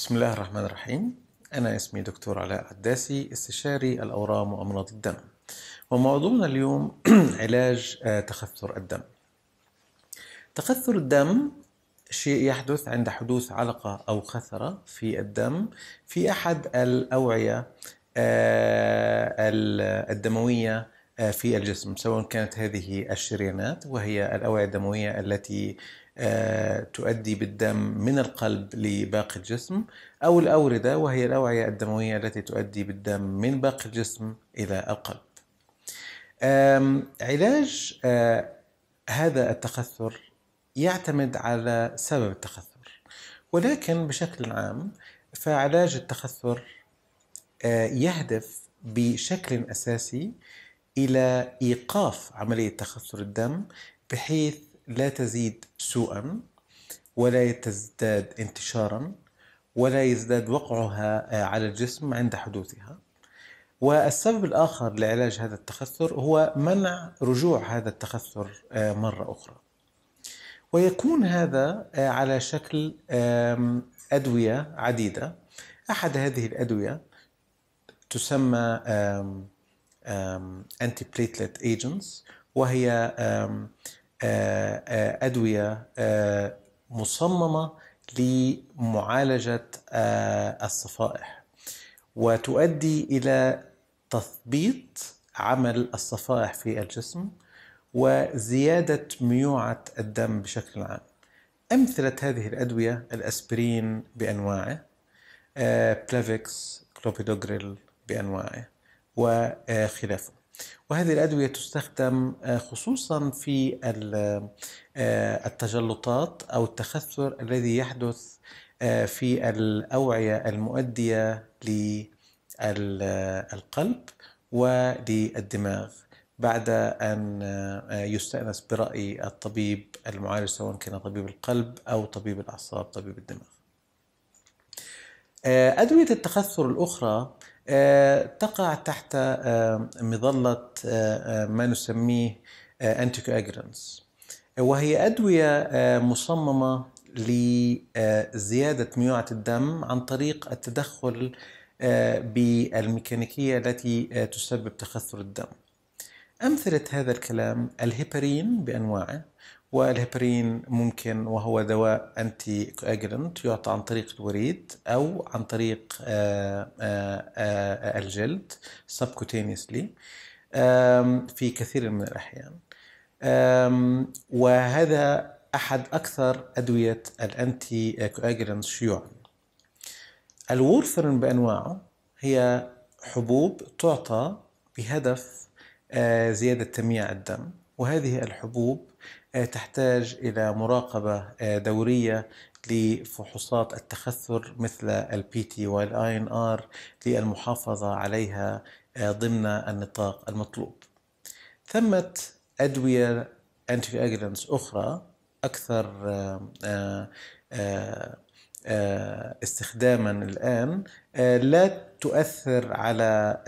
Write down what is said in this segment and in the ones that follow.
بسم الله الرحمن الرحيم أنا اسمي دكتور علاء عداسي استشاري الأورام وأمراض الدم وموضوعنا اليوم علاج آه، تخثر الدم تخثر الدم شيء يحدث عند حدوث علقة أو خثرة في الدم في أحد الأوعية آه، الدموية آه، في الجسم سواء كانت هذه الشريانات وهي الأوعية الدموية التي آه، تؤدي بالدم من القلب لباقي الجسم أو الأوردة وهي الأوعية الدموية التي تؤدي بالدم من باقي الجسم إلى القلب علاج آه، هذا التخثر يعتمد على سبب التخثر ولكن بشكل عام فعلاج التخثر آه، يهدف بشكل أساسي إلى إيقاف عملية تخثر الدم بحيث لا تزيد سوءا ولا تزداد انتشارا ولا يزداد وقعها آه، على الجسم عند حدوثها والسبب الآخر لعلاج هذا التخثر هو منع رجوع هذا التخثر آه، مرة أخرى ويكون هذا آه، على شكل أدوية عديدة أحد هذه الأدوية تسمى أنتي بليتلت ايجنتس وهي آه، آه، ادويه آه، مصممه لمعالجه الصفائح وتؤدي الى تثبيط عمل الصفائح في الجسم وزياده ميوعه الدم بشكل عام. امثله هذه الادويه الاسبرين بانواعه بلافيكس كلوبيدوغريل بانواعه وخلافه. وهذه الأدوية تستخدم آه، خصوصا في آه، التجلطات أو التخثر الذي يحدث آه، في الأوعية المؤدية للقلب وللدماغ بعد أن يستأنس برأي الطبيب المعالج سواء كان طبيب القلب أو طبيب الأعصاب طبيب الدماغ أدوية التخثر الأخرى آه، تقع تحت آه، مظلة آه، ما نسميه أنتيكواجرانس وهي أدوية مصممة لزيادة ميوعة الدم عن طريق التدخل بالميكانيكية التي تسبب تخثر الدم أمثلة هذا الكلام الهيبرين بأنواعه والهيبرين ممكن وهو دواء أنتي كواجلنت يعطى عن طريق الوريد أو عن طريق آه، آه، آه، الجلد سبكوتينيسلي في كثير من الأحيان وهذا أحد أكثر أدوية الأنتي كواجلنت شيوعا الورفرين بأنواعه هي حبوب تعطى بهدف آه، زيادة تمييع الدم وهذه الحبوب آه، تحتاج إلى مراقبة آه، دورية لفحوصات التخثر مثل البي تي والاي ان ار للمحافظة عليها ضمن النطاق المطلوب ثمة أدوية أنتي أخرى أكثر آه، استخداما الآن آه، لا تؤثر على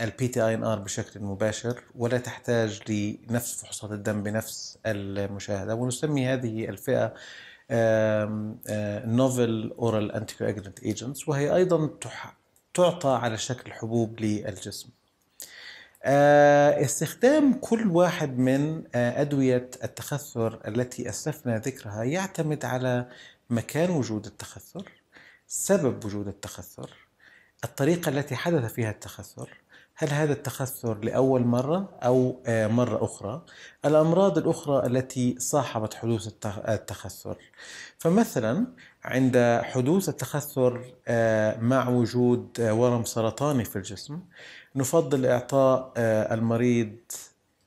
البي تي اي ان ار بشكل مباشر ولا تحتاج لنفس فحوصات الدم بنفس المشاهده ونسمي هذه الفئه نوفل اورال انتي ايجنتس وهي ايضا تعطى على شكل حبوب للجسم آه، استخدام كل واحد من ادويه التخثر التي اسلفنا ذكرها يعتمد على مكان وجود التخثر سبب وجود التخثر الطريقة التي حدث فيها التخثر هل هذا التخثر لأول مرة أو آه، مرة أخرى الأمراض الأخرى التي صاحبت حدوث التخثر فمثلا عند حدوث التخثر آه، مع وجود آه، ورم سرطاني في الجسم نفضل إعطاء المريض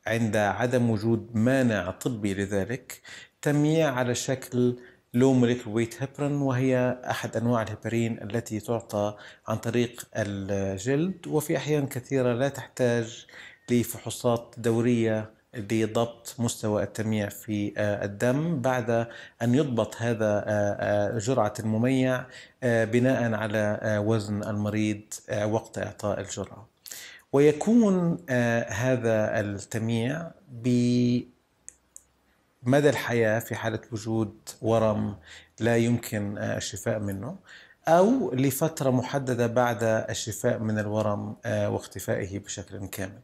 عند عدم وجود مانع طبي لذلك تمييع على شكل لو موليكول ويت هيبرين وهي أحد أنواع الهبرين التي تعطى عن طريق الجلد وفي أحيان كثيرة لا تحتاج لفحوصات دورية لضبط مستوى التميع في آه، الدم بعد أن يضبط هذا آه، آه، جرعة المميع بناء على وزن المريض وقت إعطاء الجرعة ويكون هذا التميع ب مدى الحياة في حالة وجود ورم لا يمكن آه، الشفاء منه أو لفترة محددة بعد الشفاء من الورم آه، واختفائه بشكل كامل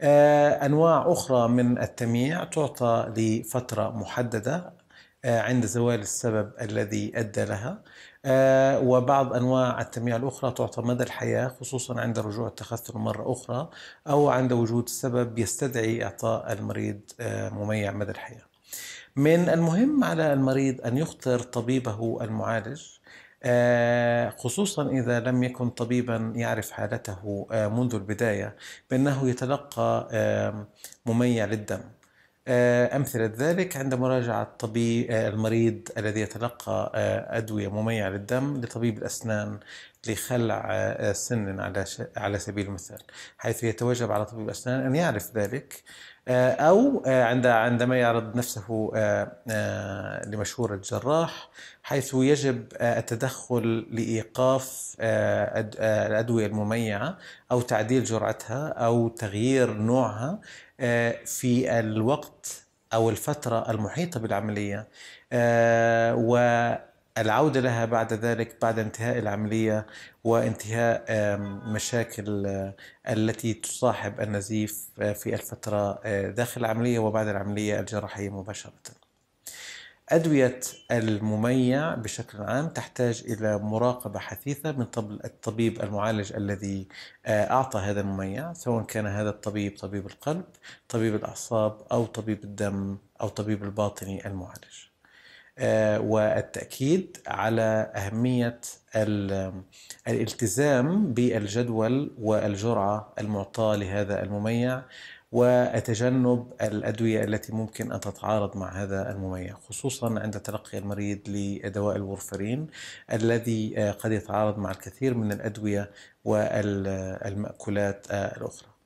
آه، أنواع أخرى من التمييع تعطى لفترة محددة عند زوال السبب الذي أدى لها آه، وبعض أنواع التنميه الأخرى تعطى مدى الحياة خصوصا عند رجوع التخثر مرة أخرى أو عند وجود سبب يستدعي إعطاء المريض آه، مميع مدى الحياة من المهم على المريض أن يخطر طبيبه المعالج آه، خصوصا إذا لم يكن طبيبا يعرف حالته منذ البداية بأنه يتلقى مميع للدم آه، أمثلة ذلك عند مراجعة طبيب آه، المريض الذي يتلقى آه، أدوية مميعة للدم لطبيب الأسنان لخلع آه، آه، سن على على سبيل المثال حيث يتوجب على طبيب الأسنان أن يعرف ذلك آه، أو عند عندما يعرض نفسه لمشهور الجراح حيث يجب التدخل لإيقاف الأدوية المميعة أو تعديل جرعتها أو تغيير نوعها في الوقت أو الفترة المحيطة بالعملية و العودة لها بعد ذلك بعد انتهاء العملية وانتهاء مشاكل آه، التي تصاحب النزيف آه، في الفترة آه، داخل العملية وبعد العملية الجراحية مباشرة أدوية المميع بشكل عام تحتاج إلى مراقبة حثيثة من قبل الطبيب المعالج الذي أعطى هذا المميع سواء كان هذا الطبيب طبيب القلب طبيب الأعصاب أو طبيب الدم أو طبيب الباطني المعالج آه، والتأكيد على أهمية الالتزام بالجدول والجرعة المعطاة لهذا المميع وتجنب الأدوية التي ممكن أن تتعارض مع هذا المميع خصوصا عند تلقي المريض لدواء الورفرين الذي آه، قد يتعارض مع الكثير من الأدوية والمأكولات آه، الأخرى